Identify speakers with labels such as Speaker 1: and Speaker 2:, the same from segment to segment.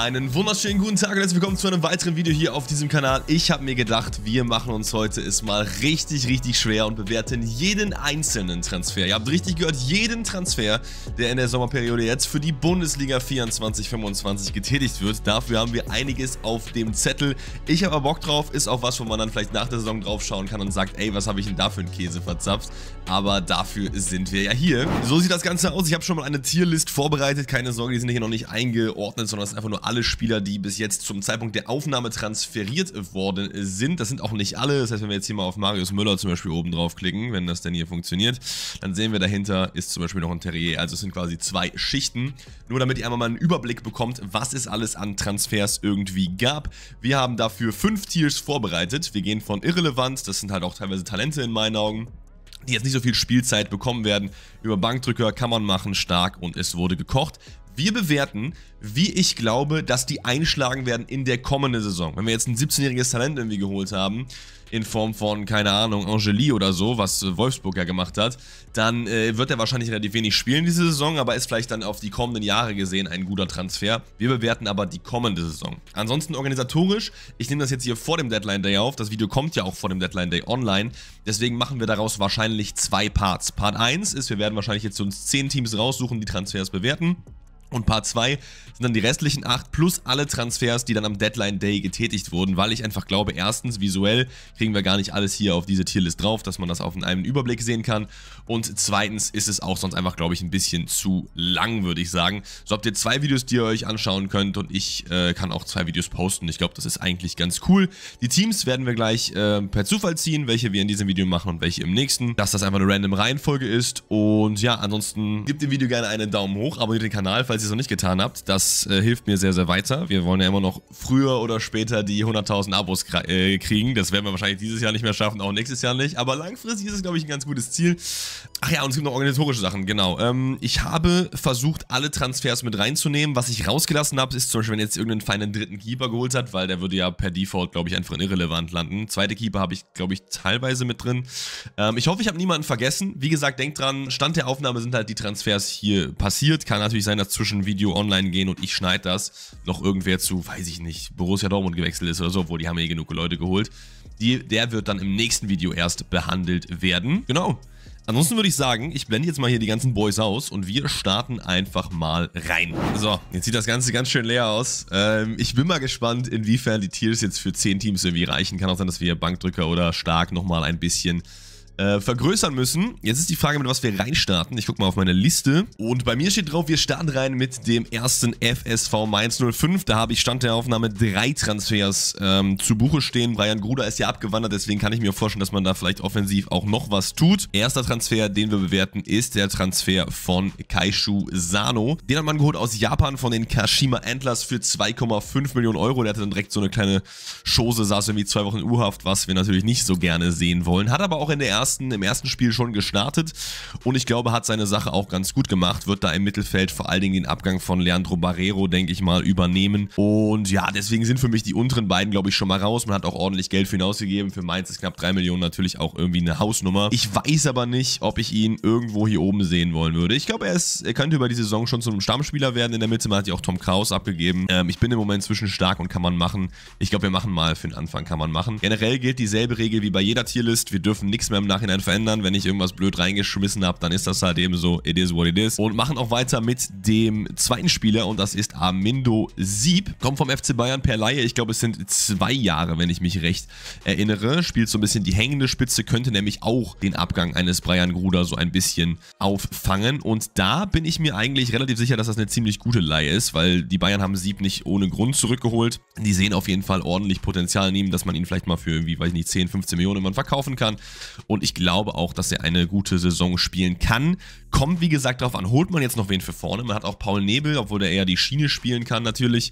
Speaker 1: Einen wunderschönen guten Tag und herzlich willkommen zu einem weiteren Video hier auf diesem Kanal. Ich habe mir gedacht, wir machen uns heute es mal richtig, richtig schwer und bewerten jeden einzelnen Transfer. Ihr habt richtig gehört, jeden Transfer, der in der Sommerperiode jetzt für die Bundesliga 24-25 getätigt wird. Dafür haben wir einiges auf dem Zettel. Ich habe aber Bock drauf, ist auch was, wo man dann vielleicht nach der Saison draufschauen kann und sagt, ey, was habe ich denn da für einen Käse verzapft? Aber dafür sind wir ja hier. So sieht das Ganze aus. Ich habe schon mal eine Tierlist vorbereitet. Keine Sorge, die sind hier noch nicht eingeordnet, sondern es ist einfach nur alle Spieler, die bis jetzt zum Zeitpunkt der Aufnahme transferiert worden sind. Das sind auch nicht alle. Das heißt, wenn wir jetzt hier mal auf Marius Müller zum Beispiel oben draufklicken, wenn das denn hier funktioniert, dann sehen wir dahinter ist zum Beispiel noch ein Terrier. Also es sind quasi zwei Schichten. Nur damit ihr einmal mal einen Überblick bekommt, was es alles an Transfers irgendwie gab. Wir haben dafür fünf Tiers vorbereitet. Wir gehen von irrelevant, das sind halt auch teilweise Talente in meinen Augen, die jetzt nicht so viel Spielzeit bekommen werden. Über Bankdrücker kann man machen, stark und es wurde gekocht. Wir bewerten, wie ich glaube, dass die einschlagen werden in der kommenden Saison. Wenn wir jetzt ein 17-jähriges Talent irgendwie geholt haben, in Form von, keine Ahnung, Angeli oder so, was äh, Wolfsburg ja gemacht hat, dann äh, wird er wahrscheinlich relativ wenig spielen diese Saison, aber ist vielleicht dann auf die kommenden Jahre gesehen ein guter Transfer. Wir bewerten aber die kommende Saison. Ansonsten organisatorisch, ich nehme das jetzt hier vor dem Deadline Day auf, das Video kommt ja auch vor dem Deadline Day online, deswegen machen wir daraus wahrscheinlich zwei Parts. Part 1 ist, wir werden wahrscheinlich jetzt uns 10 Teams raussuchen, die Transfers bewerten. Und Part 2 sind dann die restlichen 8 plus alle Transfers, die dann am Deadline Day getätigt wurden, weil ich einfach glaube, erstens visuell kriegen wir gar nicht alles hier auf diese Tierlist drauf, dass man das auf einen Überblick sehen kann und zweitens ist es auch sonst einfach, glaube ich, ein bisschen zu lang, würde ich sagen. So habt ihr zwei Videos, die ihr euch anschauen könnt und ich äh, kann auch zwei Videos posten. Ich glaube, das ist eigentlich ganz cool. Die Teams werden wir gleich äh, per Zufall ziehen, welche wir in diesem Video machen und welche im nächsten. Dass das einfach eine random Reihenfolge ist und ja, ansonsten gebt dem Video gerne einen Daumen hoch, abonniert den Kanal, falls ihr es noch nicht getan habt. Das das äh, hilft mir sehr, sehr weiter. Wir wollen ja immer noch früher oder später die 100.000 Abos äh, kriegen. Das werden wir wahrscheinlich dieses Jahr nicht mehr schaffen, auch nächstes Jahr nicht. Aber langfristig ist es, glaube ich, ein ganz gutes Ziel. Ach ja, und es gibt noch organisatorische Sachen, genau. Ähm, ich habe versucht, alle Transfers mit reinzunehmen. Was ich rausgelassen habe, ist zum Beispiel, wenn jetzt irgendeinen feinen dritten Keeper geholt hat, weil der würde ja per Default, glaube ich, einfach in irrelevant landen. Zweite Keeper habe ich, glaube ich, teilweise mit drin. Ähm, ich hoffe, ich habe niemanden vergessen. Wie gesagt, denkt dran, Stand der Aufnahme sind halt die Transfers hier passiert. Kann natürlich sein, dass zwischen Video online gehen und und ich schneide das, noch irgendwer zu, weiß ich nicht, Borussia Dortmund gewechselt ist oder so, obwohl die haben eh genug Leute geholt. Die, der wird dann im nächsten Video erst behandelt werden. Genau. Ansonsten würde ich sagen, ich blende jetzt mal hier die ganzen Boys aus und wir starten einfach mal rein. So, jetzt sieht das Ganze ganz schön leer aus. Ähm, ich bin mal gespannt, inwiefern die Tiers jetzt für 10 Teams irgendwie reichen. Kann auch sein, dass wir Bankdrücker oder Stark nochmal ein bisschen äh, vergrößern müssen. Jetzt ist die Frage, mit was wir reinstarten. Ich gucke mal auf meine Liste. Und bei mir steht drauf, wir starten rein mit dem ersten FSV Mainz 05. Da habe ich Stand der Aufnahme drei Transfers ähm, zu Buche stehen. Brian Gruder ist ja abgewandert, deswegen kann ich mir vorstellen, dass man da vielleicht offensiv auch noch was tut. Erster Transfer, den wir bewerten, ist der Transfer von Kaishu Sano. Den hat man geholt aus Japan von den Kashima Antlers für 2,5 Millionen Euro. Der hatte dann direkt so eine kleine Chose, saß irgendwie zwei Wochen in U-Haft, was wir natürlich nicht so gerne sehen wollen. Hat aber auch in der ersten ersten, im ersten Spiel schon gestartet und ich glaube, hat seine Sache auch ganz gut gemacht, wird da im Mittelfeld vor allen Dingen den Abgang von Leandro Barrero, denke ich mal, übernehmen und ja, deswegen sind für mich die unteren beiden, glaube ich, schon mal raus. Man hat auch ordentlich Geld für ihn ausgegeben, für Mainz ist knapp 3 Millionen natürlich auch irgendwie eine Hausnummer. Ich weiß aber nicht, ob ich ihn irgendwo hier oben sehen wollen würde. Ich glaube, er, er könnte über die Saison schon zum Stammspieler werden in der Mitte, man hat ja auch Tom Kraus abgegeben. Ähm, ich bin im Moment zwischen stark und kann man machen. Ich glaube, wir machen mal für den Anfang kann man machen. Generell gilt dieselbe Regel wie bei jeder Tierlist, wir dürfen nichts mehr im Nachhinein verändern. Wenn ich irgendwas blöd reingeschmissen habe, dann ist das halt eben so, it is what it is. Und machen auch weiter mit dem zweiten Spieler und das ist Armindo Sieb. Kommt vom FC Bayern per Laie. Ich glaube, es sind zwei Jahre, wenn ich mich recht erinnere. Spielt so ein bisschen die hängende Spitze, könnte nämlich auch den Abgang eines Brian Gruder so ein bisschen auffangen. Und da bin ich mir eigentlich relativ sicher, dass das eine ziemlich gute Laie ist, weil die Bayern haben Sieb nicht ohne Grund zurückgeholt. Die sehen auf jeden Fall ordentlich Potenzial in ihm, dass man ihn vielleicht mal für irgendwie, weiß ich nicht, 10, 15 Millionen verkaufen kann. Und und ich glaube auch, dass er eine gute Saison spielen kann. Kommt, wie gesagt, darauf an, holt man jetzt noch wen für vorne. Man hat auch Paul Nebel, obwohl der eher die Schiene spielen kann natürlich,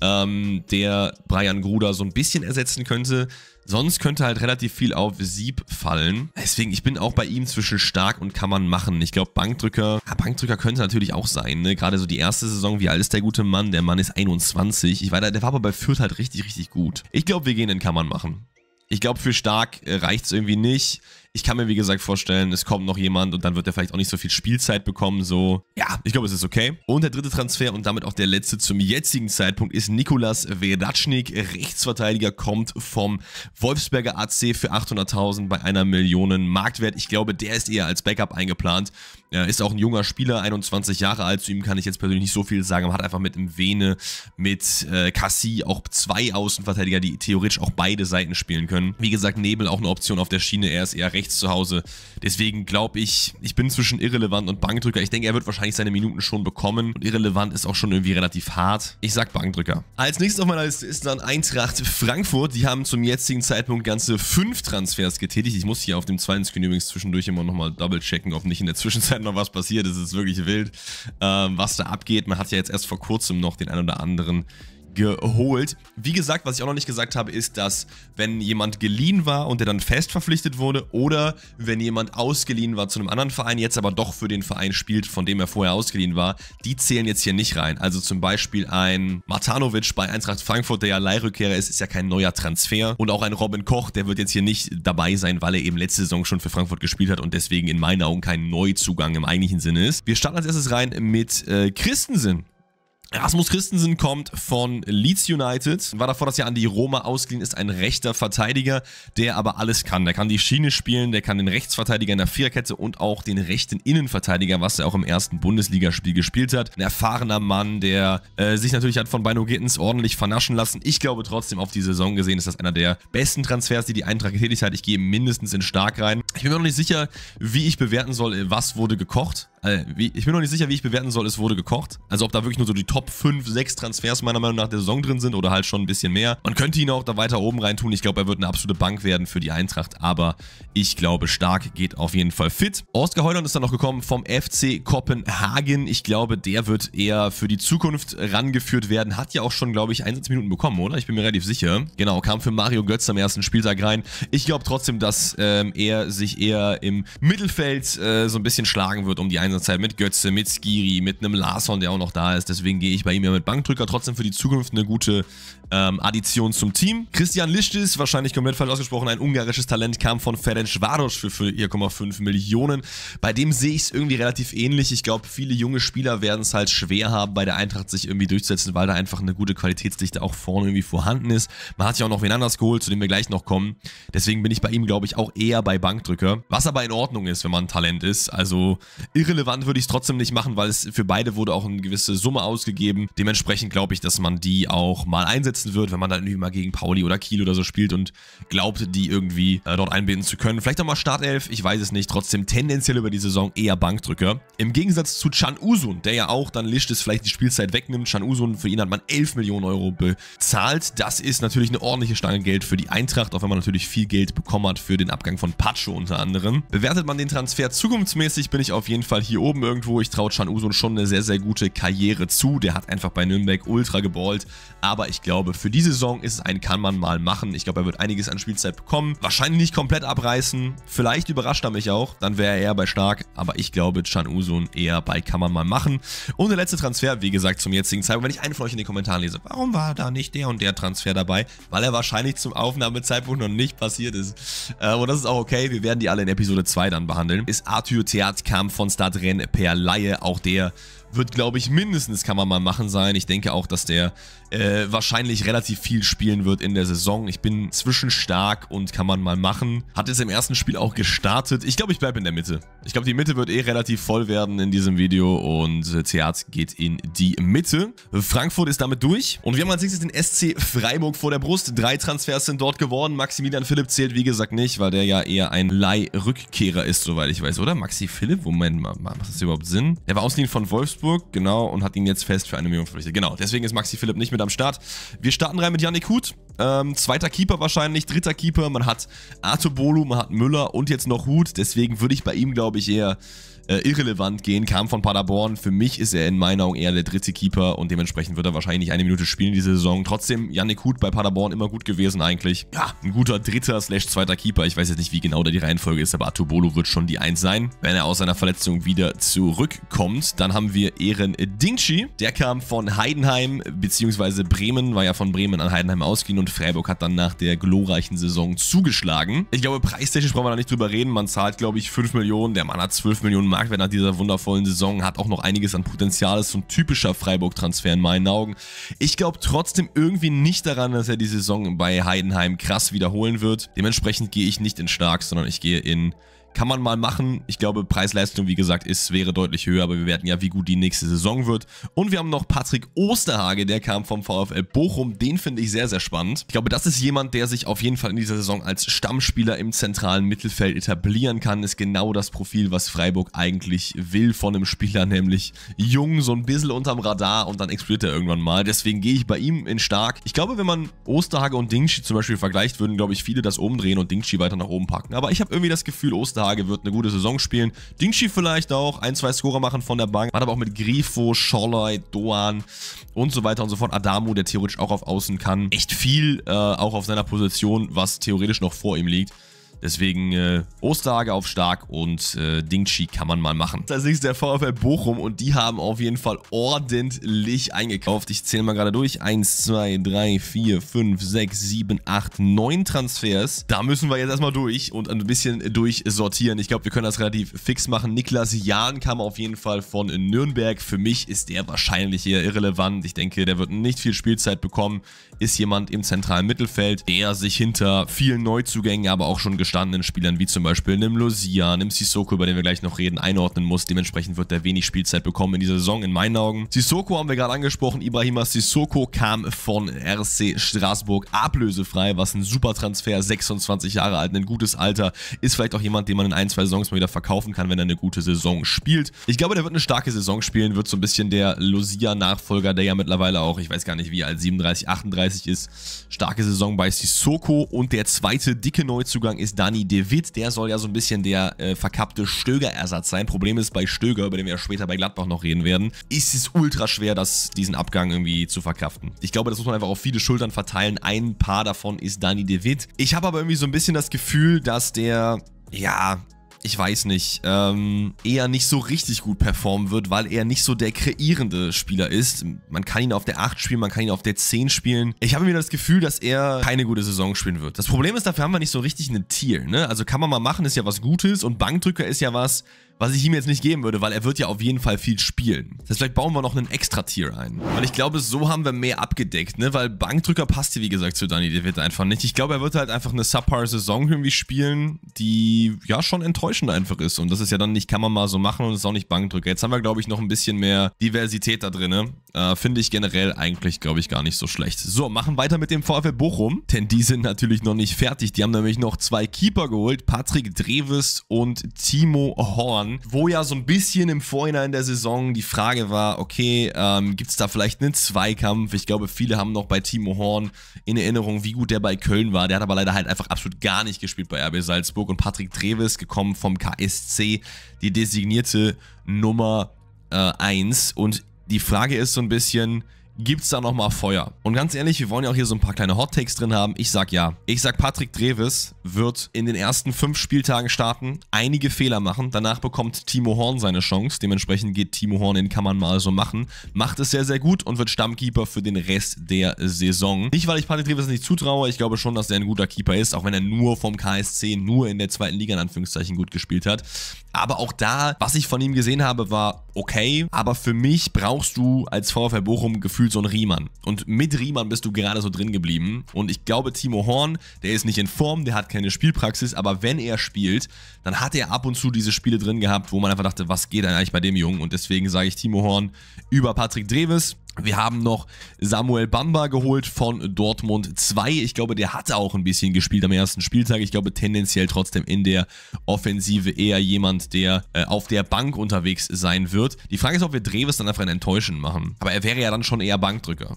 Speaker 1: ähm, der Brian Gruder so ein bisschen ersetzen könnte. Sonst könnte halt relativ viel auf Sieb fallen. Deswegen, ich bin auch bei ihm zwischen stark und kann man machen. Ich glaube, Bankdrücker, ja, Bankdrücker könnte natürlich auch sein. Ne? Gerade so die erste Saison, wie alt ist der gute Mann? Der Mann ist 21. Ich war der war aber bei Fürth halt richtig, richtig gut. Ich glaube, wir gehen in kann man machen. Ich glaube, für stark äh, reicht es irgendwie nicht ich kann mir wie gesagt vorstellen, es kommt noch jemand und dann wird er vielleicht auch nicht so viel Spielzeit bekommen. So, ja, ich glaube, es ist okay. Und der dritte Transfer und damit auch der letzte zum jetzigen Zeitpunkt ist Nikolas Vedatschnik. Rechtsverteidiger kommt vom Wolfsberger AC für 800.000 bei einer Million Marktwert. Ich glaube, der ist eher als Backup eingeplant. Er ist auch ein junger Spieler, 21 Jahre alt. Zu ihm kann ich jetzt persönlich nicht so viel sagen. Man hat einfach mit dem Vene, mit äh, Cassie auch zwei Außenverteidiger, die theoretisch auch beide Seiten spielen können. Wie gesagt, Nebel auch eine Option auf der Schiene. Er ist eher rechts rechts zu Hause. Deswegen glaube ich, ich bin zwischen irrelevant und Bankdrücker. Ich denke, er wird wahrscheinlich seine Minuten schon bekommen. Und irrelevant ist auch schon irgendwie relativ hart. Ich sag Bankdrücker. Als nächstes auf meiner Liste ist dann Eintracht Frankfurt. Die haben zum jetzigen Zeitpunkt ganze fünf Transfers getätigt. Ich muss hier auf dem zweiten Screen übrigens zwischendurch immer nochmal double checken, ob nicht in der Zwischenzeit noch was passiert. Es ist wirklich wild, ähm, was da abgeht. Man hat ja jetzt erst vor kurzem noch den ein oder anderen geholt. Wie gesagt, was ich auch noch nicht gesagt habe, ist, dass wenn jemand geliehen war und der dann fest verpflichtet wurde oder wenn jemand ausgeliehen war zu einem anderen Verein, jetzt aber doch für den Verein spielt, von dem er vorher ausgeliehen war, die zählen jetzt hier nicht rein. Also zum Beispiel ein Martanovic bei Eintracht Frankfurt, der ja Leihrückkehrer ist, ist ja kein neuer Transfer. Und auch ein Robin Koch, der wird jetzt hier nicht dabei sein, weil er eben letzte Saison schon für Frankfurt gespielt hat und deswegen in meinen Augen kein Neuzugang im eigentlichen Sinne ist. Wir starten als erstes rein mit äh, Christensen. Rasmus Christensen kommt von Leeds United, war davor dass er an die Roma ausgeliehen, ist ein rechter Verteidiger, der aber alles kann. Der kann die Schiene spielen, der kann den Rechtsverteidiger in der Viererkette und auch den rechten Innenverteidiger, was er auch im ersten Bundesligaspiel gespielt hat. Ein erfahrener Mann, der äh, sich natürlich hat von Bino Gittens ordentlich vernaschen lassen. Ich glaube trotzdem, auf die Saison gesehen ist das einer der besten Transfers, die die Eintracht getätigt hat. Ich gehe mindestens in stark rein. Ich bin mir noch nicht sicher, wie ich bewerten soll, was wurde gekocht. Äh, ich bin noch nicht sicher, wie ich bewerten soll, es wurde gekocht. Also ob da wirklich nur so die Top 5, 6 Transfers meiner Meinung nach der Saison drin sind oder halt schon ein bisschen mehr. Man könnte ihn auch da weiter oben reintun. Ich glaube, er wird eine absolute Bank werden für die Eintracht. Aber ich glaube, Stark geht auf jeden Fall fit. Oskar Heuland ist dann noch gekommen vom FC Kopenhagen. Ich glaube, der wird eher für die Zukunft rangeführt werden. Hat ja auch schon, glaube ich, Einsatzminuten bekommen, oder? Ich bin mir relativ sicher. Genau, kam für Mario Götz am ersten Spieltag rein. Ich glaube trotzdem, dass ähm, er sich eher im Mittelfeld äh, so ein bisschen schlagen wird um die Eintracht Einsatzzeit, mit Götze, mit Skiri, mit einem Larsson, der auch noch da ist. Deswegen gehe ich bei ihm ja mit Bankdrücker. Trotzdem für die Zukunft eine gute ähm, Addition zum Team. Christian ist wahrscheinlich komplett falsch ausgesprochen, ein ungarisches Talent, kam von Ferenc für, für 4,5 Millionen. Bei dem sehe ich es irgendwie relativ ähnlich. Ich glaube, viele junge Spieler werden es halt schwer haben, bei der Eintracht sich irgendwie durchzusetzen, weil da einfach eine gute Qualitätsdichte auch vorne irgendwie vorhanden ist. Man hat sich auch noch wen anders geholt, zu dem wir gleich noch kommen. Deswegen bin ich bei ihm, glaube ich, auch eher bei Bankdrücker. Was aber in Ordnung ist, wenn man ein Talent ist. Also irrelevant irrelevant würde ich es trotzdem nicht machen, weil es für beide wurde auch eine gewisse Summe ausgegeben. Dementsprechend glaube ich, dass man die auch mal einsetzen wird, wenn man dann irgendwie mal gegen Pauli oder Kiel oder so spielt und glaubt, die irgendwie äh, dort einbinden zu können. Vielleicht auch mal Startelf, ich weiß es nicht. Trotzdem tendenziell über die Saison eher Bankdrücker. Im Gegensatz zu Chan Usun, der ja auch dann Lichtes vielleicht die Spielzeit wegnimmt. Chan Usun, für ihn hat man 11 Millionen Euro bezahlt. Das ist natürlich eine ordentliche Stange Geld für die Eintracht, auch wenn man natürlich viel Geld bekommen hat für den Abgang von Pacho unter anderem. Bewertet man den Transfer zukunftsmäßig, bin ich auf jeden Fall hier hier oben irgendwo. Ich traue Chan Usun schon eine sehr, sehr gute Karriere zu. Der hat einfach bei Nürnberg ultra geballt. Aber ich glaube, für diese Saison ist es ein kann man mal machen. Ich glaube, er wird einiges an Spielzeit bekommen. Wahrscheinlich nicht komplett abreißen. Vielleicht überrascht er mich auch. Dann wäre er eher bei stark. Aber ich glaube, Chan Usun eher bei kann man mal machen. Und der letzte Transfer, wie gesagt, zum jetzigen Zeitpunkt. Wenn ich einen von euch in den Kommentaren lese, warum war da nicht der und der Transfer dabei? Weil er wahrscheinlich zum Aufnahmezeitpunkt noch nicht passiert ist. Äh, und das ist auch okay. Wir werden die alle in Episode 2 dann behandeln. Ist Arthur Theat kam von Start drin per Laie. Auch der wird, glaube ich, mindestens kann man mal machen sein. Ich denke auch, dass der äh, wahrscheinlich relativ viel spielen wird in der Saison. Ich bin zwischenstark und kann man mal machen. Hat jetzt im ersten Spiel auch gestartet. Ich glaube, ich bleibe in der Mitte. Ich glaube, die Mitte wird eh relativ voll werden in diesem Video und äh, Theat geht in die Mitte. Frankfurt ist damit durch und wir haben als nächstes den SC Freiburg vor der Brust. Drei Transfers sind dort geworden. Maximilian Philipp zählt, wie gesagt, nicht, weil der ja eher ein Leihrückkehrer ist, soweit ich weiß, oder? Maxi Philipp? Moment mal, macht das überhaupt Sinn? Der war ausliehend von Wolfsburg Wolfsburg, genau, und hat ihn jetzt fest für eine Million verpflichtet. Genau, deswegen ist Maxi Philipp nicht mit am Start. Wir starten rein mit Yannick Huth. Ähm, zweiter Keeper wahrscheinlich, dritter Keeper. Man hat Artebolu, man hat Müller und jetzt noch Hut. Deswegen würde ich bei ihm, glaube ich, eher äh, irrelevant gehen. Kam von Paderborn. Für mich ist er in meinen Augen eher der dritte Keeper und dementsprechend wird er wahrscheinlich nicht eine Minute spielen diese Saison. Trotzdem, Yannick Hut bei Paderborn immer gut gewesen eigentlich. Ja, ein guter dritter slash zweiter Keeper. Ich weiß jetzt nicht, wie genau da die Reihenfolge ist, aber Artubolo wird schon die Eins sein. Wenn er aus seiner Verletzung wieder zurückkommt, dann haben wir Ehren Dingchi. Der kam von Heidenheim bzw. Bremen, war ja von Bremen an Heidenheim ausgeliehen und und Freiburg hat dann nach der glorreichen Saison zugeschlagen. Ich glaube, preistechnisch brauchen wir da nicht drüber reden. Man zahlt, glaube ich, 5 Millionen. Der Mann hat 12 Millionen Marktwert nach dieser wundervollen Saison, hat auch noch einiges an Potenzial. Ist so ein typischer Freiburg-Transfer in meinen Augen. Ich glaube trotzdem irgendwie nicht daran, dass er die Saison bei Heidenheim krass wiederholen wird. Dementsprechend gehe ich nicht in Stark, sondern ich gehe in kann man mal machen. Ich glaube, Preis-Leistung, wie gesagt, ist, wäre deutlich höher, aber wir werden ja, wie gut die nächste Saison wird. Und wir haben noch Patrick Osterhage, der kam vom VfL Bochum. Den finde ich sehr, sehr spannend. Ich glaube, das ist jemand, der sich auf jeden Fall in dieser Saison als Stammspieler im zentralen Mittelfeld etablieren kann. Ist genau das Profil, was Freiburg eigentlich will von einem Spieler, nämlich jung, so ein bisschen unterm Radar und dann explodiert er irgendwann mal. Deswegen gehe ich bei ihm in stark. Ich glaube, wenn man Osterhage und Dingschi zum Beispiel vergleicht, würden, glaube ich, viele das umdrehen und Dingschi weiter nach oben packen. Aber ich habe irgendwie das Gefühl, Osterhage Lage, wird eine gute Saison spielen. Dingshi vielleicht auch, ein, zwei Scorer machen von der Bank. Man aber auch mit Grifo, Scholloy, Doan und so weiter und so fort. Adamo, der theoretisch auch auf Außen kann. Echt viel, äh, auch auf seiner Position, was theoretisch noch vor ihm liegt. Deswegen äh, Osterhage auf stark und äh, Dingchi kann man mal machen. Das ist der VfL Bochum und die haben auf jeden Fall ordentlich eingekauft. Ich zähle mal gerade durch. 1, 2, 3, 4, 5, 6, 7, 8, 9 Transfers. Da müssen wir jetzt erstmal durch und ein bisschen durchsortieren. Ich glaube, wir können das relativ fix machen. Niklas Jahn kam auf jeden Fall von Nürnberg. Für mich ist der wahrscheinlich eher irrelevant. Ich denke, der wird nicht viel Spielzeit bekommen. Ist jemand im zentralen Mittelfeld, der sich hinter vielen Neuzugängen aber auch schon geschafft gestandenen Spielern wie zum Beispiel einem Lucia, einem Sissoko, über den wir gleich noch reden, einordnen muss. Dementsprechend wird er wenig Spielzeit bekommen in dieser Saison, in meinen Augen. Sissoko haben wir gerade angesprochen. Ibrahima Sissoko kam von RC Straßburg ablösefrei, was ein super Transfer, 26 Jahre alt, ein gutes Alter. Ist vielleicht auch jemand, den man in ein, zwei Saisons mal wieder verkaufen kann, wenn er eine gute Saison spielt. Ich glaube, der wird eine starke Saison spielen, wird so ein bisschen der Lucia-Nachfolger, der ja mittlerweile auch, ich weiß gar nicht wie alt, 37, 38 ist. Starke Saison bei Sissoko und der zweite dicke Neuzugang ist Danny DeWitt. der soll ja so ein bisschen der äh, verkappte Stöger-Ersatz sein. Problem ist bei Stöger, über den wir ja später bei Gladbach noch reden werden, ist es ultra schwer, das, diesen Abgang irgendwie zu verkraften. Ich glaube, das muss man einfach auf viele Schultern verteilen. Ein paar davon ist Danny DeWitt. Ich habe aber irgendwie so ein bisschen das Gefühl, dass der ja, ich weiß nicht, ähm, eher nicht so richtig gut performen wird, weil er nicht so der kreierende Spieler ist. Man kann ihn auf der 8 spielen, man kann ihn auf der 10 spielen. Ich habe mir das Gefühl, dass er keine gute Saison spielen wird. Das Problem ist, dafür haben wir nicht so richtig einen Tier. Ne? Also kann man mal machen, ist ja was Gutes und Bankdrücker ist ja was, was ich ihm jetzt nicht geben würde, weil er wird ja auf jeden Fall viel spielen. Das heißt, vielleicht bauen wir noch einen Extra-Tier ein. Weil ich glaube, so haben wir mehr abgedeckt, ne? Weil Bankdrücker passt hier, wie gesagt, zu Danny DeWitt einfach nicht. Ich glaube, er wird halt einfach eine Subpar-Saison irgendwie spielen, die ja schon enttäuschend einfach ist. Und das ist ja dann nicht, kann man mal so machen und ist auch nicht Bankdrücker. Jetzt haben wir, glaube ich, noch ein bisschen mehr Diversität da drin. Ne? Äh, Finde ich generell eigentlich, glaube ich, gar nicht so schlecht. So, machen weiter mit dem VfL Bochum, denn die sind natürlich noch nicht fertig. Die haben nämlich noch zwei Keeper geholt, Patrick Dreves und Timo Horn. Jahren, wo ja so ein bisschen im Vorhinein der Saison die Frage war, okay, ähm, gibt es da vielleicht einen Zweikampf? Ich glaube, viele haben noch bei Timo Horn in Erinnerung, wie gut der bei Köln war. Der hat aber leider halt einfach absolut gar nicht gespielt bei RB Salzburg. Und Patrick Treves, gekommen vom KSC, die designierte Nummer äh, 1. Und die Frage ist so ein bisschen, gibt es da nochmal Feuer. Und ganz ehrlich, wir wollen ja auch hier so ein paar kleine Hot Takes drin haben. Ich sag ja. Ich sag, Patrick Dreves wird in den ersten fünf Spieltagen starten, einige Fehler machen. Danach bekommt Timo Horn seine Chance. Dementsprechend geht Timo Horn den kann man mal so machen. Macht es sehr, sehr gut und wird Stammkeeper für den Rest der Saison. Nicht, weil ich Patrick Dreves nicht zutraue. Ich glaube schon, dass er ein guter Keeper ist, auch wenn er nur vom KSC, nur in der zweiten Liga in Anführungszeichen gut gespielt hat. Aber auch da, was ich von ihm gesehen habe, war okay. Aber für mich brauchst du als VfL Bochum gefühlt gefühlt so ein Riemann. Und mit Riemann bist du gerade so drin geblieben. Und ich glaube, Timo Horn, der ist nicht in Form, der hat keine Spielpraxis, aber wenn er spielt, dann hat er ab und zu diese Spiele drin gehabt, wo man einfach dachte, was geht denn eigentlich bei dem Jungen? Und deswegen sage ich Timo Horn über Patrick Dreves. Wir haben noch Samuel Bamba geholt von Dortmund 2. Ich glaube, der hatte auch ein bisschen gespielt am ersten Spieltag. Ich glaube, tendenziell trotzdem in der Offensive eher jemand, der äh, auf der Bank unterwegs sein wird. Die Frage ist, ob wir Dreves dann einfach ein Enttäuschen machen. Aber er wäre ja dann schon eher eher Bankdrücker.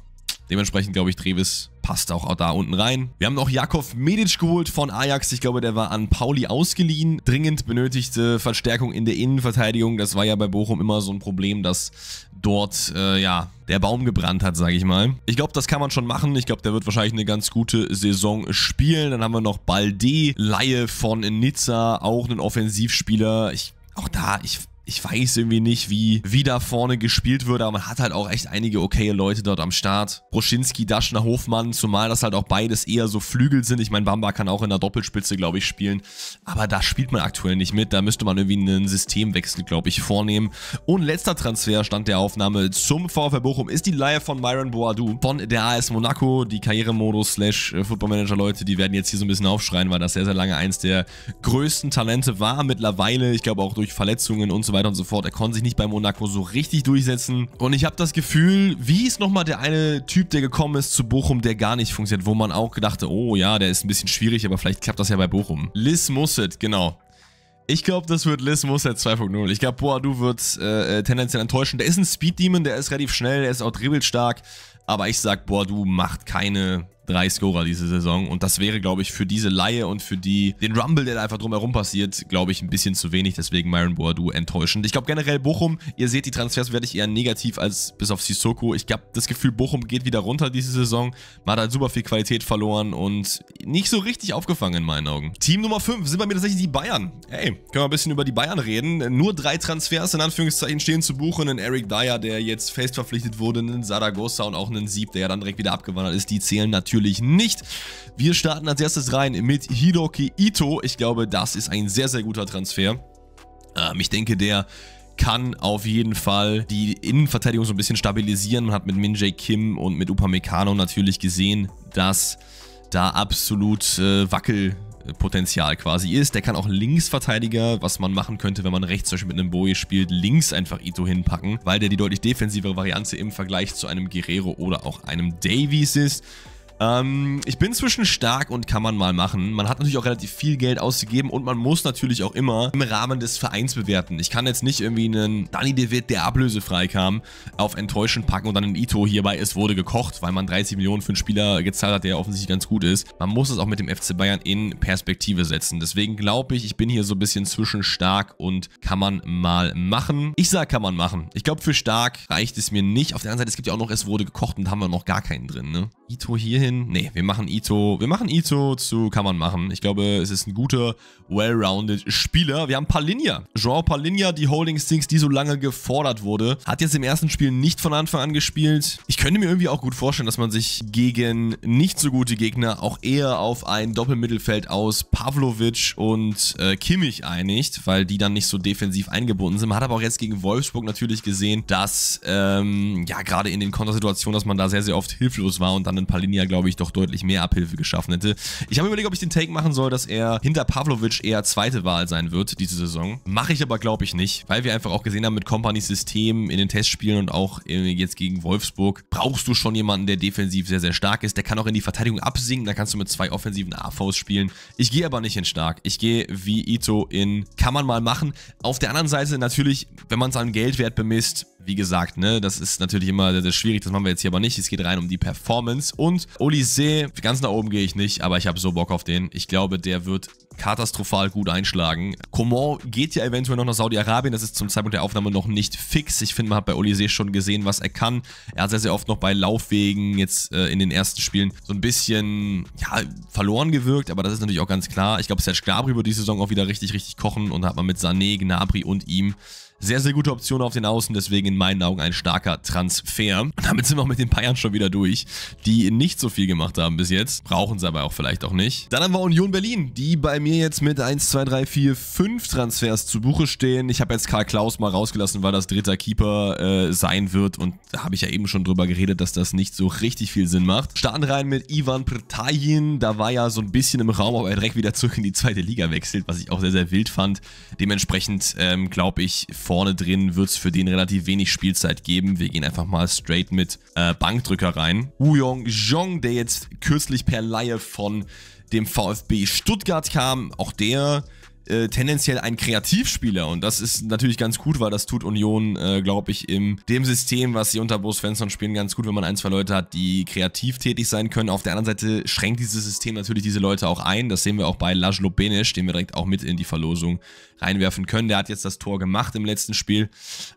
Speaker 1: Dementsprechend glaube ich, Trevis passt auch, da unten rein. Wir haben noch Jakov Medic geholt von Ajax. Ich glaube, der war an Pauli ausgeliehen. Dringend benötigte Verstärkung in der Innenverteidigung. Das war ja bei Bochum immer so ein Problem, dass dort, äh, ja, der Baum gebrannt hat, sage ich mal. Ich glaube, das kann man schon machen. Ich glaube, der wird wahrscheinlich eine ganz gute Saison spielen. Dann haben wir noch Balde, Laie von Nizza, auch einen Offensivspieler. Ich, auch da, ich ich weiß irgendwie nicht, wie, wie da vorne gespielt wird, aber man hat halt auch echt einige okaye Leute dort am Start. Broschinski, Daschner, Hofmann, zumal das halt auch beides eher so Flügel sind. Ich meine, Bamba kann auch in der Doppelspitze, glaube ich, spielen, aber da spielt man aktuell nicht mit. Da müsste man irgendwie einen Systemwechsel, glaube ich, vornehmen. Und letzter Transfer, Stand der Aufnahme zum VfB Bochum, ist die Leihe von Myron Boadu von der AS Monaco. Die Karrieremodus slash äh, Footballmanager-Leute, die werden jetzt hier so ein bisschen aufschreien, weil das sehr, sehr lange eins der größten Talente war. Mittlerweile, ich glaube auch durch Verletzungen und so weiter, weiter und so fort. Er konnte sich nicht bei Monaco so richtig durchsetzen. Und ich habe das Gefühl, wie ist nochmal der eine Typ, der gekommen ist zu Bochum, der gar nicht funktioniert, wo man auch gedachte, oh ja, der ist ein bisschen schwierig, aber vielleicht klappt das ja bei Bochum. Liz Musset, genau. Ich glaube, das wird Liz Musset 2.0. Ich glaube, Boadu wird äh, äh, tendenziell enttäuschen. Der ist ein Speed Demon, der ist relativ schnell, der ist auch dribbelstark. Aber ich sag, Boadu macht keine drei Scorer diese Saison. Und das wäre, glaube ich, für diese Laie und für die, den Rumble, der da einfach drumherum passiert, glaube ich, ein bisschen zu wenig. Deswegen Myron Boadu enttäuschend. Ich glaube generell Bochum, ihr seht die Transfers werde ich eher negativ als bis auf Sissoko. Ich habe das Gefühl, Bochum geht wieder runter diese Saison. Man hat halt super viel Qualität verloren und nicht so richtig aufgefangen in meinen Augen. Team Nummer 5 sind bei mir tatsächlich die Bayern. Ey, können wir ein bisschen über die Bayern reden. Nur drei Transfers in Anführungszeichen stehen zu buchen. Ein Eric Dyer, der jetzt fest verpflichtet wurde, ein Saragossa und auch einen Sieb, der ja dann direkt wieder abgewandert ist. Die zählen natürlich natürlich nicht. Wir starten als erstes rein mit Hidoki Ito. Ich glaube, das ist ein sehr, sehr guter Transfer. Ähm, ich denke, der kann auf jeden Fall die Innenverteidigung so ein bisschen stabilisieren. Man hat mit Min Jae Kim und mit Upamecano natürlich gesehen, dass da absolut äh, Wackelpotenzial quasi ist. Der kann auch Linksverteidiger, was man machen könnte, wenn man rechts zum Beispiel mit einem Bowie spielt, links einfach Ito hinpacken, weil der die deutlich defensivere Variante im Vergleich zu einem Guerrero oder auch einem Davies ist. Ähm, ich bin zwischen stark und kann man mal machen. Man hat natürlich auch relativ viel Geld ausgegeben und man muss natürlich auch immer im Rahmen des Vereins bewerten. Ich kann jetzt nicht irgendwie einen Danny De Witt, der ablösefrei kam, auf Enttäuschen packen und dann einen Ito hierbei, es wurde gekocht, weil man 30 Millionen für einen Spieler gezahlt hat, der offensichtlich ganz gut ist. Man muss es auch mit dem FC Bayern in Perspektive setzen. Deswegen glaube ich, ich bin hier so ein bisschen zwischen stark und kann man mal machen. Ich sage, kann man machen. Ich glaube, für stark reicht es mir nicht. Auf der anderen Seite, es gibt ja auch noch, es wurde gekocht und haben wir noch gar keinen drin, ne? Ito hierhin? Nee, wir machen Ito. Wir machen Ito zu, kann man machen. Ich glaube, es ist ein guter, well-rounded Spieler. Wir haben Palinia. Jean Palinia, die Holding Stinks, die so lange gefordert wurde. Hat jetzt im ersten Spiel nicht von Anfang an gespielt. Ich könnte mir irgendwie auch gut vorstellen, dass man sich gegen nicht so gute Gegner auch eher auf ein Doppelmittelfeld aus Pavlovic und äh, Kimmich einigt, weil die dann nicht so defensiv eingebunden sind. Man hat aber auch jetzt gegen Wolfsburg natürlich gesehen, dass ähm, ja gerade in den Kontersituationen, dass man da sehr, sehr oft hilflos war und dann wenn Palinia, glaube ich, doch deutlich mehr Abhilfe geschaffen hätte. Ich habe überlegt, ob ich den Take machen soll, dass er hinter Pavlovic eher zweite Wahl sein wird diese Saison. Mache ich aber, glaube ich, nicht, weil wir einfach auch gesehen haben, mit Companys System in den Testspielen und auch äh, jetzt gegen Wolfsburg brauchst du schon jemanden, der defensiv sehr, sehr stark ist. Der kann auch in die Verteidigung absinken, da kannst du mit zwei offensiven AVs spielen. Ich gehe aber nicht in stark. Ich gehe wie Ito in, kann man mal machen. Auf der anderen Seite natürlich, wenn man es an Geldwert bemisst, wie gesagt, ne, das ist natürlich immer sehr, sehr schwierig, das machen wir jetzt hier aber nicht. Es geht rein um die Performance. Und Olise, ganz nach oben gehe ich nicht, aber ich habe so Bock auf den. Ich glaube, der wird katastrophal gut einschlagen. Coman geht ja eventuell noch nach Saudi-Arabien. Das ist zum Zeitpunkt der Aufnahme noch nicht fix. Ich finde, man hat bei Olise schon gesehen, was er kann. Er hat sehr, sehr oft noch bei Laufwegen jetzt äh, in den ersten Spielen so ein bisschen ja, verloren gewirkt, aber das ist natürlich auch ganz klar. Ich glaube, Serge Gnabry wird die Saison auch wieder richtig, richtig kochen und da hat man mit Sané, Gnabry und ihm sehr, sehr gute Option auf den Außen, deswegen in meinen Augen ein starker Transfer. Und damit sind wir auch mit den Bayern schon wieder durch, die nicht so viel gemacht haben bis jetzt. Brauchen sie aber auch vielleicht auch nicht. Dann haben wir Union Berlin, die bei mir jetzt mit 1, 2, 3, 4, 5 Transfers zu Buche stehen. Ich habe jetzt Karl Klaus mal rausgelassen, weil das dritter Keeper äh, sein wird und da habe ich ja eben schon drüber geredet, dass das nicht so richtig viel Sinn macht. Starten rein mit Ivan Prtajin, da war ja so ein bisschen im Raum, aber er direkt wieder zurück in die zweite Liga wechselt, was ich auch sehr, sehr wild fand. Dementsprechend ähm, glaube ich, vor vorne drin wird es für den relativ wenig Spielzeit geben. Wir gehen einfach mal straight mit äh, Bankdrücker rein. Wuyong Zhong, der jetzt kürzlich per Laie von dem VfB Stuttgart kam, auch der äh, tendenziell ein Kreativspieler und das ist natürlich ganz gut, weil das tut Union, äh, glaube ich, in dem System, was sie unter Bo Svensson spielen, ganz gut, wenn man ein, zwei Leute hat, die kreativ tätig sein können. Auf der anderen Seite schränkt dieses System natürlich diese Leute auch ein. Das sehen wir auch bei Lajlo Benisch, den wir direkt auch mit in die Verlosung reinwerfen können. Der hat jetzt das Tor gemacht im letzten Spiel,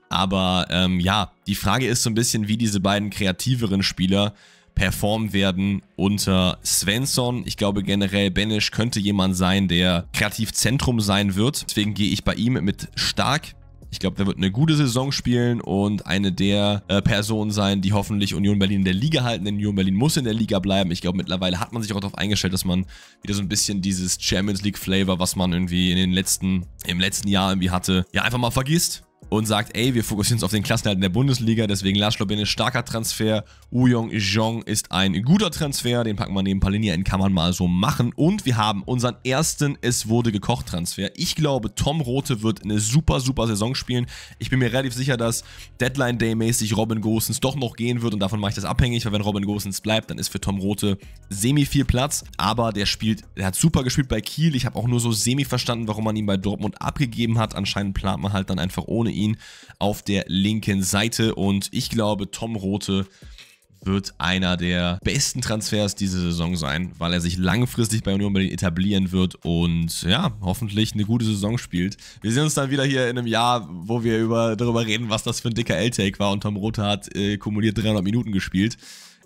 Speaker 1: aber ähm, ja, die Frage ist so ein bisschen, wie diese beiden kreativeren Spieler performen werden unter Svensson. Ich glaube generell, Benisch könnte jemand sein, der Kreativzentrum sein wird. Deswegen gehe ich bei ihm mit stark. Ich glaube, der wird eine gute Saison spielen und eine der äh, Personen sein, die hoffentlich Union Berlin in der Liga halten. Denn Union Berlin muss in der Liga bleiben. Ich glaube, mittlerweile hat man sich auch darauf eingestellt, dass man wieder so ein bisschen dieses Champions League Flavor, was man irgendwie in den letzten, im letzten Jahr irgendwie hatte, ja einfach mal vergisst und sagt, ey, wir fokussieren uns auf den Klassenerhalt in der Bundesliga, deswegen Laszlo Ben ist starker Transfer, Uyong Jong ist ein guter Transfer, den packen wir neben Palinia in, kann man mal so machen. Und wir haben unseren ersten Es wurde gekocht Transfer. Ich glaube, Tom Rote wird eine super, super Saison spielen. Ich bin mir relativ sicher, dass Deadline Day mäßig Robin Gosens doch noch gehen wird und davon mache ich das abhängig, weil wenn Robin Gosens bleibt, dann ist für Tom Rote semi viel Platz, aber der spielt, der hat super gespielt bei Kiel. Ich habe auch nur so semi verstanden, warum man ihn bei Dortmund abgegeben hat. Anscheinend plant man halt dann einfach ohne ihn auf der linken Seite. Und ich glaube, Tom Rote wird einer der besten Transfers diese Saison sein, weil er sich langfristig bei Union Berlin etablieren wird und ja, hoffentlich eine gute Saison spielt. Wir sehen uns dann wieder hier in einem Jahr, wo wir über, darüber reden, was das für ein dicker L-Take war und Tom Rothe hat äh, kumuliert 300 Minuten gespielt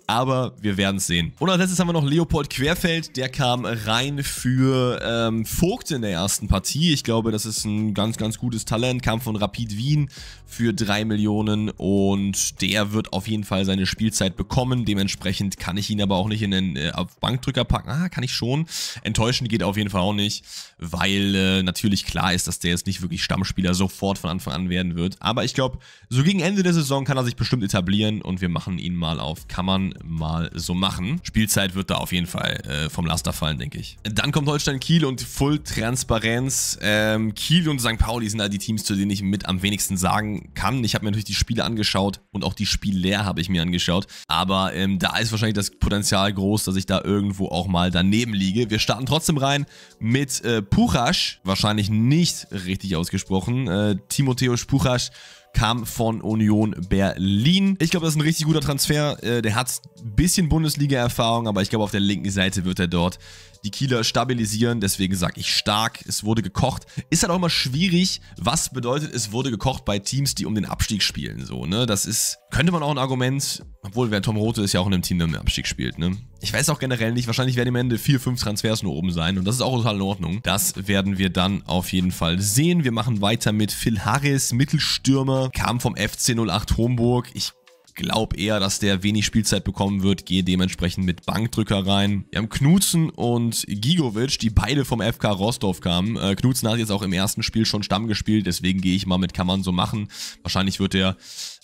Speaker 1: aber wir werden es sehen. Und als letztes haben wir noch Leopold Querfeld, der kam rein für ähm, Vogt in der ersten Partie. Ich glaube, das ist ein ganz, ganz gutes Talent, kam von Rapid Wien für 3 Millionen und der wird auf jeden Fall seine Spielzeit bekommen. Dementsprechend kann ich ihn aber auch nicht in den äh, Bankdrücker packen. Ah, kann ich schon. Enttäuschend geht auf jeden Fall auch nicht, weil äh, natürlich klar ist, dass der jetzt nicht wirklich Stammspieler sofort von Anfang an werden wird. Aber ich glaube, so gegen Ende der Saison kann er sich bestimmt etablieren und wir machen ihn mal auf Kammern mal so machen. Spielzeit wird da auf jeden Fall äh, vom Laster fallen, denke ich. Dann kommt Holstein Kiel und Full Transparenz. Ähm, Kiel und St. Pauli sind da die Teams, zu denen ich mit am wenigsten sagen kann. Ich habe mir natürlich die Spiele angeschaut und auch die Spieler habe ich mir angeschaut. Aber ähm, da ist wahrscheinlich das Potenzial groß, dass ich da irgendwo auch mal daneben liege. Wir starten trotzdem rein mit äh, Puchasch. Wahrscheinlich nicht richtig ausgesprochen. Äh, Timoteo Puchasch kam von Union Berlin. Ich glaube, das ist ein richtig guter Transfer. Äh, der hat ein bisschen Bundesliga-Erfahrung, aber ich glaube, auf der linken Seite wird er dort die Kieler stabilisieren. Deswegen sage ich stark, es wurde gekocht. Ist halt auch immer schwierig, was bedeutet, es wurde gekocht bei Teams, die um den Abstieg spielen. So, ne? Das ist, könnte man auch ein Argument, obwohl wer Tom Rote ist ja auch in einem Team, der um den Abstieg spielt, ne? Ich weiß auch generell nicht, wahrscheinlich werden im Ende vier, fünf Transfers nur oben sein und das ist auch total in Ordnung. Das werden wir dann auf jeden Fall sehen. Wir machen weiter mit Phil Harris, Mittelstürmer Stürmer, kam vom FC 08 Homburg. Ich glaube eher, dass der wenig Spielzeit bekommen wird, gehe dementsprechend mit Bankdrücker rein. Wir haben Knutzen und Gigovic, die beide vom FK Rostov kamen. Äh, Knutzen hat jetzt auch im ersten Spiel schon Stamm gespielt, deswegen gehe ich mal mit, kann man so machen. Wahrscheinlich wird der...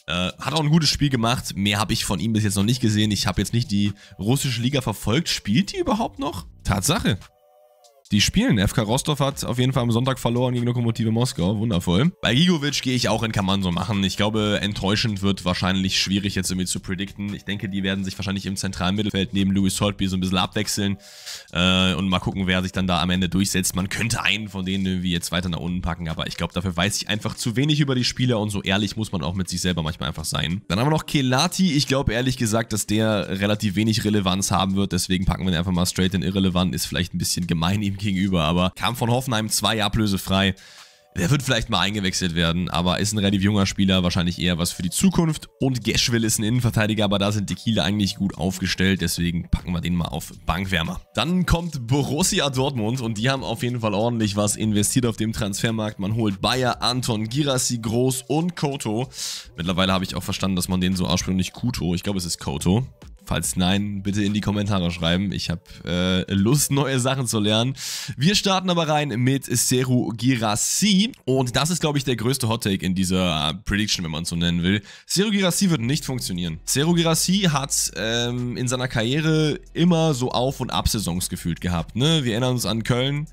Speaker 1: äh, hat auch ein gutes Spiel gemacht. Mehr habe ich von ihm bis jetzt noch nicht gesehen. Ich habe jetzt nicht die russische Liga verfolgt. Spielt die überhaupt noch? Tatsache die spielen. FK Rostov hat auf jeden Fall am Sonntag verloren gegen Lokomotive Moskau. Wundervoll. Bei Gigovic gehe ich auch in kann man so machen. Ich glaube, enttäuschend wird wahrscheinlich schwierig jetzt irgendwie zu predikten. Ich denke, die werden sich wahrscheinlich im zentralen Mittelfeld neben Louis Holtby so ein bisschen abwechseln äh, und mal gucken, wer sich dann da am Ende durchsetzt. Man könnte einen von denen irgendwie jetzt weiter nach unten packen, aber ich glaube, dafür weiß ich einfach zu wenig über die Spieler und so ehrlich muss man auch mit sich selber manchmal einfach sein. Dann haben wir noch Kelati. Ich glaube ehrlich gesagt, dass der relativ wenig Relevanz haben wird. Deswegen packen wir ihn einfach mal straight in irrelevant. Ist vielleicht ein bisschen gemein ihm ihm gegenüber, aber kam von Hoffenheim zwei Ablöse frei. Der wird vielleicht mal eingewechselt werden, aber ist ein relativ junger Spieler, wahrscheinlich eher was für die Zukunft. Und Geschwill ist ein Innenverteidiger, aber da sind die Kieler eigentlich gut aufgestellt, deswegen packen wir den mal auf Bankwärmer. Dann kommt Borussia Dortmund und die haben auf jeden Fall ordentlich was investiert auf dem Transfermarkt. Man holt Bayer, Anton, Girassi, Groß und Koto. Mittlerweile habe ich auch verstanden, dass man den so ursprünglich Kuto, ich glaube es ist Koto. Falls nein, bitte in die Kommentare schreiben. Ich habe äh, Lust, neue Sachen zu lernen. Wir starten aber rein mit Seru Girassi. Und das ist, glaube ich, der größte Hottake in dieser Prediction, wenn man es so nennen will. Seru Girassi wird nicht funktionieren. Seru Girassi hat ähm, in seiner Karriere immer so Auf- und Ab-Saisons gefühlt gehabt. Ne? Wir erinnern uns an Köln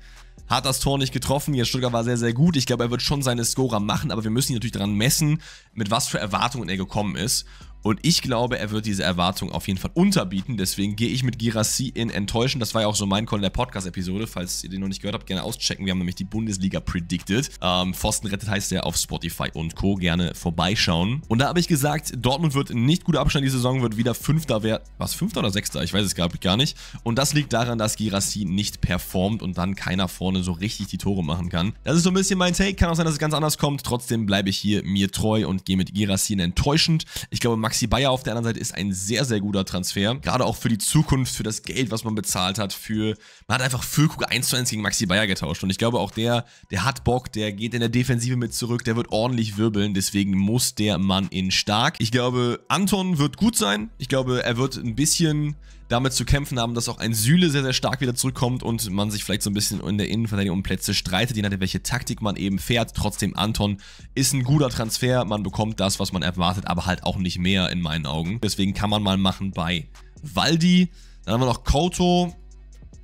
Speaker 1: hat das Tor nicht getroffen. Jetzt Stuttgart war sehr, sehr gut. Ich glaube, er wird schon seine Scorer machen, aber wir müssen natürlich daran messen, mit was für Erwartungen er gekommen ist. Und ich glaube, er wird diese Erwartung auf jeden Fall unterbieten. Deswegen gehe ich mit Girassi in Enttäuschen. Das war ja auch so mein Call in der Podcast-Episode. Falls ihr den noch nicht gehört habt, gerne auschecken. Wir haben nämlich die Bundesliga predicted. Ähm, Pfosten rettet heißt der auf Spotify und Co. Gerne vorbeischauen. Und da habe ich gesagt, Dortmund wird nicht gut abschneiden. Die Saison wird wieder Fünfter werden. Was, Fünfter oder Sechster? Ich weiß es gar nicht. Und das liegt daran, dass Girassi nicht performt und dann keiner vorne so richtig die Tore machen kann. Das ist so ein bisschen mein Take. Kann auch sein, dass es ganz anders kommt. Trotzdem bleibe ich hier mir treu und gehe mit Girassi in Enttäuschend. Ich glaube, Max Maxi Bayer auf der anderen Seite ist ein sehr, sehr guter Transfer. Gerade auch für die Zukunft, für das Geld, was man bezahlt hat, für, man hat einfach Füllkrug 1 zu 1 gegen Maxi Bayer getauscht. Und ich glaube auch der, der hat Bock, der geht in der Defensive mit zurück, der wird ordentlich wirbeln, deswegen muss der Mann in stark. Ich glaube, Anton wird gut sein. Ich glaube, er wird ein bisschen damit zu kämpfen haben, dass auch ein Süle sehr, sehr stark wieder zurückkommt und man sich vielleicht so ein bisschen in der Innenverteidigung um Plätze streitet, je nachdem, welche Taktik man eben fährt. Trotzdem, Anton ist ein guter Transfer. Man bekommt das, was man erwartet, aber halt auch nicht mehr in meinen Augen. Deswegen kann man mal machen bei Valdi. Dann haben wir noch Koto,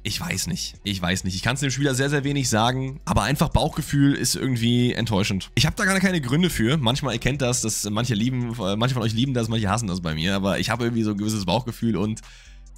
Speaker 1: ich weiß nicht. Ich weiß nicht. Ich kann es dem Spieler sehr, sehr wenig sagen. Aber einfach Bauchgefühl ist irgendwie enttäuschend. Ich habe da gar keine Gründe für. Manchmal, erkennt das, dass manche lieben, äh, manche von euch lieben das, manche hassen das bei mir. Aber ich habe irgendwie so ein gewisses Bauchgefühl und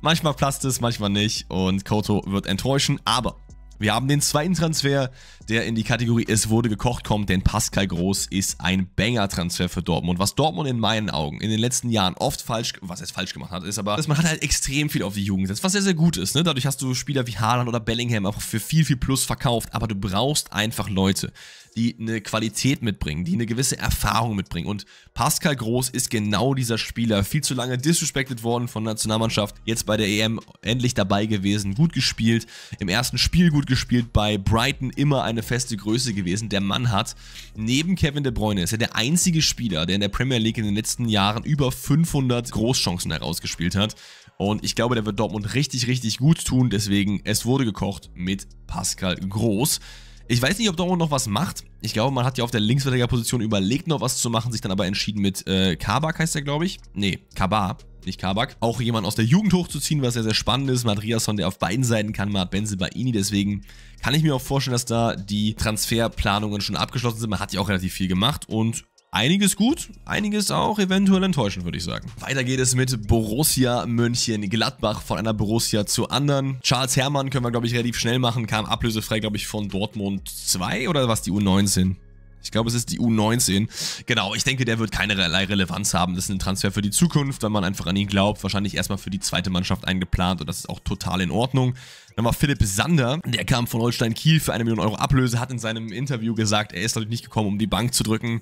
Speaker 1: Manchmal passt es, manchmal nicht und Koto wird enttäuschen, aber wir haben den zweiten Transfer, der in die Kategorie Es wurde gekocht kommt, denn Pascal Groß ist ein Banger-Transfer für Dortmund. Was Dortmund in meinen Augen in den letzten Jahren oft falsch, was es falsch gemacht hat, ist aber, dass man hat halt extrem viel auf die Jugend gesetzt, was sehr, sehr gut ist. Ne? Dadurch hast du Spieler wie Haaland oder Bellingham auch für viel, viel Plus verkauft, aber du brauchst einfach Leute, die eine Qualität mitbringen, die eine gewisse Erfahrung mitbringen. Und Pascal Groß ist genau dieser Spieler. Viel zu lange disrespected worden von der Nationalmannschaft, jetzt bei der EM endlich dabei gewesen, gut gespielt, im ersten Spiel gut gespielt, bei Brighton immer eine feste Größe gewesen. Der Mann hat neben Kevin De Bruyne, ist er der einzige Spieler, der in der Premier League in den letzten Jahren über 500 Großchancen herausgespielt hat. Und ich glaube, der wird Dortmund richtig, richtig gut tun. Deswegen, es wurde gekocht mit Pascal Groß. Ich weiß nicht, ob Dortmund noch was macht. Ich glaube, man hat ja auf der Linksverteidigerposition überlegt, noch was zu machen, sich dann aber entschieden mit äh, Kabak heißt er, glaube ich. Nee, Kabar nicht Kabak, auch jemand aus der Jugend hochzuziehen, was ja sehr spannend ist. Madriasson, der auf beiden Seiten kann, man hat Benze Baini, deswegen kann ich mir auch vorstellen, dass da die Transferplanungen schon abgeschlossen sind. Man hat ja auch relativ viel gemacht und Einiges gut, einiges auch eventuell enttäuschend, würde ich sagen. Weiter geht es mit Borussia München-Gladbach von einer Borussia zur anderen. Charles Herrmann können wir, glaube ich, relativ schnell machen. Kam ablösefrei, glaube ich, von Dortmund 2 oder was die U19? Ich glaube, es ist die U19. Genau, ich denke, der wird keinerlei Relevanz haben. Das ist ein Transfer für die Zukunft, wenn man einfach an ihn glaubt. Wahrscheinlich erstmal für die zweite Mannschaft eingeplant und das ist auch total in Ordnung. Dann war Philipp Sander, der kam von Holstein Kiel für eine Million Euro Ablöse, hat in seinem Interview gesagt, er ist natürlich nicht gekommen, um die Bank zu drücken.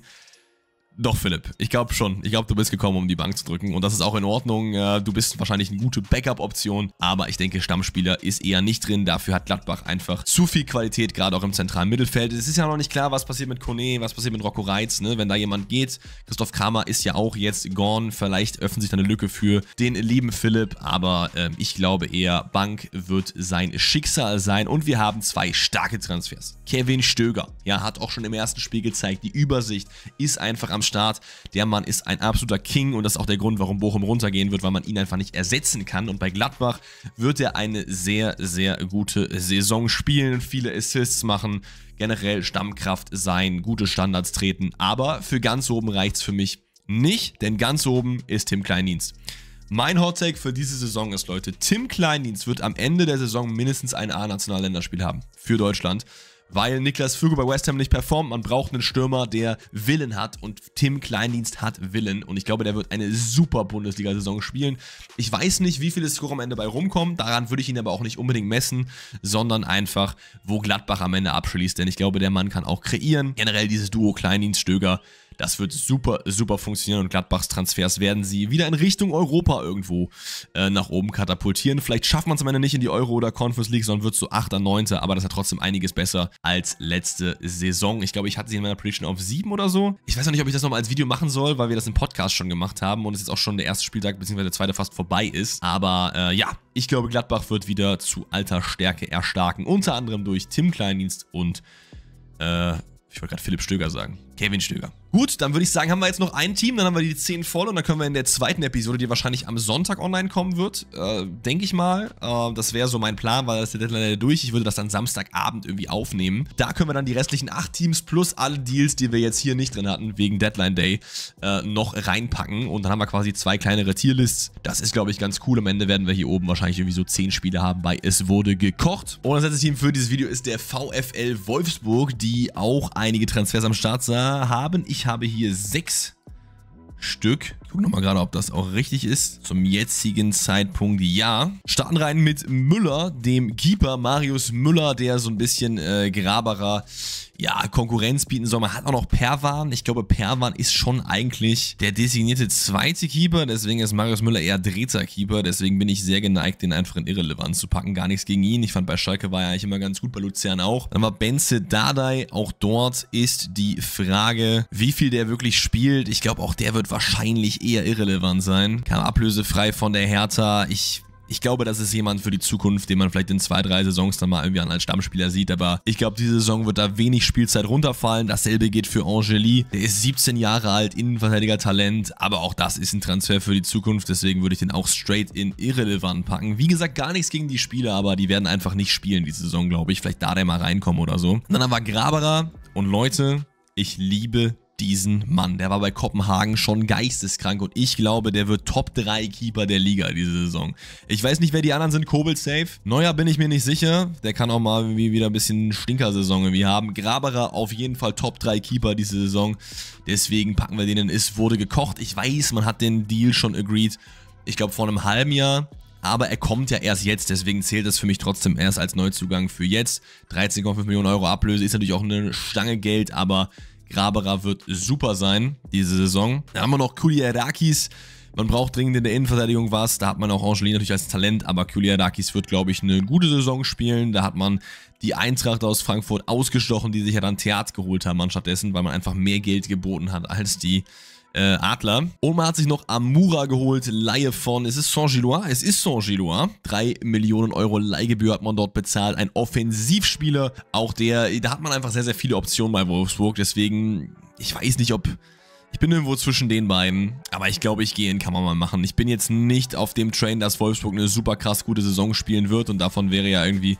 Speaker 1: Doch, Philipp. Ich glaube schon. Ich glaube, du bist gekommen, um die Bank zu drücken. Und das ist auch in Ordnung. Äh, du bist wahrscheinlich eine gute Backup-Option. Aber ich denke, Stammspieler ist eher nicht drin. Dafür hat Gladbach einfach zu viel Qualität, gerade auch im zentralen Mittelfeld. Es ist ja noch nicht klar, was passiert mit Kone, was passiert mit Rocco Reitz. Ne? Wenn da jemand geht, Christoph Kramer ist ja auch jetzt gone. Vielleicht öffnet sich da eine Lücke für den lieben Philipp. Aber äh, ich glaube eher, Bank wird sein Schicksal sein. Und wir haben zwei starke Transfers. Kevin Stöger, ja, hat auch schon im ersten Spiel gezeigt, die Übersicht ist einfach am Start. Der Mann ist ein absoluter King und das ist auch der Grund, warum Bochum runtergehen wird, weil man ihn einfach nicht ersetzen kann. Und bei Gladbach wird er eine sehr, sehr gute Saison spielen, viele Assists machen, generell Stammkraft sein, gute Standards treten. Aber für ganz oben reicht es für mich nicht, denn ganz oben ist Tim Kleindienst. Mein Hottake für diese Saison ist, Leute, Tim Kleindienst wird am Ende der Saison mindestens ein A-Nationalländerspiel haben für Deutschland weil Niklas Füge bei West Ham nicht performt. Man braucht einen Stürmer, der Willen hat und Tim Kleindienst hat Willen und ich glaube, der wird eine super Bundesliga-Saison spielen. Ich weiß nicht, wie viele Score am Ende bei rumkommen, daran würde ich ihn aber auch nicht unbedingt messen, sondern einfach, wo Gladbach am Ende abschließt, denn ich glaube, der Mann kann auch kreieren. Generell dieses Duo Kleindienst-Stöger das wird super, super funktionieren und Gladbachs Transfers werden sie wieder in Richtung Europa irgendwo äh, nach oben katapultieren. Vielleicht schafft man es am Ende nicht in die Euro- oder Conference League, sondern wird zu so 8 oder 9 aber das ist ja trotzdem einiges besser als letzte Saison. Ich glaube, ich hatte sie in meiner Prediction auf 7 oder so. Ich weiß noch nicht, ob ich das nochmal als Video machen soll, weil wir das im Podcast schon gemacht haben und es jetzt auch schon der erste Spieltag bzw. der zweite fast vorbei ist. Aber äh, ja, ich glaube, Gladbach wird wieder zu alter Stärke erstarken. Unter anderem durch Tim Kleindienst und, äh, ich wollte gerade Philipp Stöger sagen. Kevin Stöger. Gut, dann würde ich sagen, haben wir jetzt noch ein Team, dann haben wir die 10 voll und dann können wir in der zweiten Episode, die wahrscheinlich am Sonntag online kommen wird, äh, denke ich mal, äh, das wäre so mein Plan, weil das ist der Deadline durch, ich würde das dann Samstagabend irgendwie aufnehmen. Da können wir dann die restlichen 8 Teams plus alle Deals, die wir jetzt hier nicht drin hatten, wegen Deadline Day, äh, noch reinpacken und dann haben wir quasi zwei kleinere Tierlists. Das ist, glaube ich, ganz cool. Am Ende werden wir hier oben wahrscheinlich irgendwie so 10 Spiele haben weil Es wurde gekocht. Und das letzte Team für dieses Video ist der VfL Wolfsburg, die auch einige Transfers am Start sah, haben. Ich ich habe hier sechs Stück. Guck nochmal gerade, ob das auch richtig ist. Zum jetzigen Zeitpunkt ja. Starten rein mit Müller, dem Keeper Marius Müller, der so ein bisschen äh, graberer ja, Konkurrenz bieten soll. Man hat auch noch Perwan. Ich glaube, Perwan ist schon eigentlich der designierte zweite Keeper. Deswegen ist Marius Müller eher dritter Keeper. Deswegen bin ich sehr geneigt, den einfach in Irrelevanz zu packen. Gar nichts gegen ihn. Ich fand, bei Schalke war er eigentlich immer ganz gut, bei Luzern auch. Dann war Benze Dadai. Auch dort ist die Frage, wie viel der wirklich spielt. Ich glaube, auch der wird wahrscheinlich eher irrelevant sein. Kam ablösefrei von der Hertha. Ich ich glaube, das ist jemand für die Zukunft, den man vielleicht in zwei, drei Saisons dann mal irgendwie an als Stammspieler sieht. Aber ich glaube, diese Saison wird da wenig Spielzeit runterfallen. Dasselbe geht für Angeli. Der ist 17 Jahre alt, Innenverteidiger-Talent. Aber auch das ist ein Transfer für die Zukunft. Deswegen würde ich den auch straight in irrelevant packen. Wie gesagt, gar nichts gegen die Spieler, aber die werden einfach nicht spielen diese Saison, glaube ich. Vielleicht da der mal reinkommen oder so. Und dann haben wir Graberer. Und Leute, ich liebe diesen Mann. Der war bei Kopenhagen schon geisteskrank und ich glaube, der wird Top 3 Keeper der Liga diese Saison. Ich weiß nicht, wer die anderen sind. Kobels safe. Neuer bin ich mir nicht sicher. Der kann auch mal wieder ein bisschen Stinkersaison irgendwie haben. Graberer auf jeden Fall Top 3 Keeper diese Saison. Deswegen packen wir den in. Es wurde gekocht. Ich weiß, man hat den Deal schon agreed. Ich glaube, vor einem halben Jahr aber er kommt ja erst jetzt, deswegen zählt das für mich trotzdem erst als Neuzugang für jetzt. 13,5 Millionen Euro Ablöse ist natürlich auch eine Stange Geld, aber Graberer wird super sein diese Saison. Da haben wir noch Kuliarakis. Man braucht dringend in der Innenverteidigung was. Da hat man auch Angelin natürlich als Talent, aber Kuliadakis wird, glaube ich, eine gute Saison spielen. Da hat man die Eintracht aus Frankfurt ausgestochen, die sich ja dann Theat geholt haben anstattdessen, weil man einfach mehr Geld geboten hat als die äh, Adler. Und man hat sich noch Amura geholt, Laie von, es ist Saint-Gillois, es ist Saint-Gillois. 3 Millionen Euro Leihgebühr hat man dort bezahlt. Ein Offensivspieler, auch der, da hat man einfach sehr, sehr viele Optionen bei Wolfsburg. Deswegen, ich weiß nicht, ob... Ich bin irgendwo zwischen den beiden, aber ich glaube, ich gehe ihn, kann man mal machen. Ich bin jetzt nicht auf dem Train, dass Wolfsburg eine super krass gute Saison spielen wird und davon wäre ja irgendwie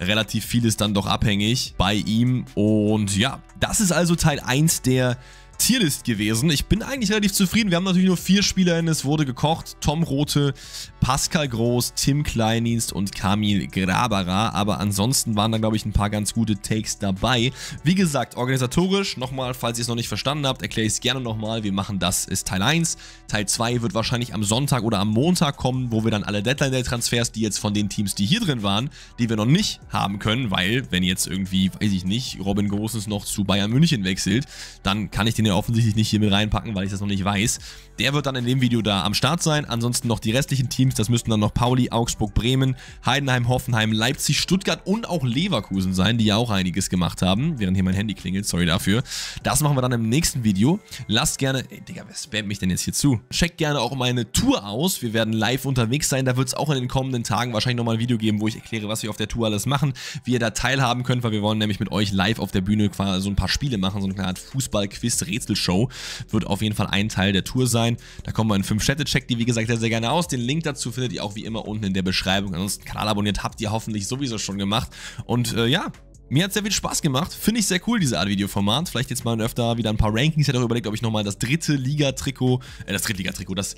Speaker 1: relativ vieles dann doch abhängig bei ihm. Und ja, das ist also Teil 1 der Tierlist gewesen. Ich bin eigentlich relativ zufrieden. Wir haben natürlich nur vier Spieler SpielerInnen. Es wurde gekocht. Tom Rote, Pascal Groß, Tim Kleindienst und Kamil Graberer. Aber ansonsten waren da, glaube ich, ein paar ganz gute Takes dabei. Wie gesagt, organisatorisch, nochmal, falls ihr es noch nicht verstanden habt, erkläre ich es gerne nochmal. Wir machen das, ist Teil 1. Teil 2 wird wahrscheinlich am Sonntag oder am Montag kommen, wo wir dann alle Deadline-Day-Transfers, die jetzt von den Teams, die hier drin waren, die wir noch nicht haben können, weil, wenn jetzt irgendwie, weiß ich nicht, Robin Großens noch zu Bayern München wechselt, dann kann ich den offensichtlich nicht hier mit reinpacken, weil ich das noch nicht weiß. Der wird dann in dem Video da am Start sein. Ansonsten noch die restlichen Teams, das müssten dann noch Pauli, Augsburg, Bremen, Heidenheim, Hoffenheim, Leipzig, Stuttgart und auch Leverkusen sein, die ja auch einiges gemacht haben. Während hier mein Handy klingelt, sorry dafür. Das machen wir dann im nächsten Video. Lasst gerne, ey Digga, wer spammt mich denn jetzt hier zu? Checkt gerne auch meine Tour aus. Wir werden live unterwegs sein. Da wird es auch in den kommenden Tagen wahrscheinlich nochmal ein Video geben, wo ich erkläre, was wir auf der Tour alles machen, wie ihr da teilhaben könnt, weil wir wollen nämlich mit euch live auf der Bühne so ein paar Spiele machen, so eine kleine Art Fußball-Quiz-Rätselshow. Wird auf jeden Fall ein Teil der Tour sein rein. Da kommen wir in 5 Städte, checkt die wie gesagt sehr, sehr gerne aus. Den Link dazu findet ihr auch wie immer unten in der Beschreibung. Ansonsten Kanal abonniert habt ihr hoffentlich sowieso schon gemacht. Und äh, ja, mir hat sehr viel Spaß gemacht. Finde ich sehr cool, diese Art Videoformat. Vielleicht jetzt mal öfter wieder ein paar Rankings. Ich hätte auch überlegt, ob ich nochmal das dritte Liga-Trikot, äh, das dritte Liga-Trikot, das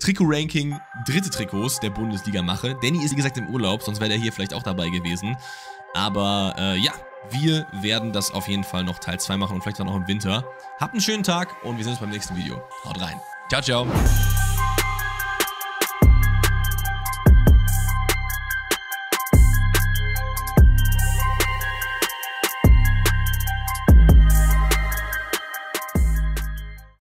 Speaker 1: Trikot-Ranking, dritte Trikots der Bundesliga mache. Danny ist, wie gesagt, im Urlaub, sonst wäre er hier vielleicht auch dabei gewesen. Aber äh, ja, wir werden das auf jeden Fall noch Teil 2 machen und vielleicht dann auch im Winter. Habt einen schönen Tag und wir sehen uns beim nächsten Video. Haut rein. 加油！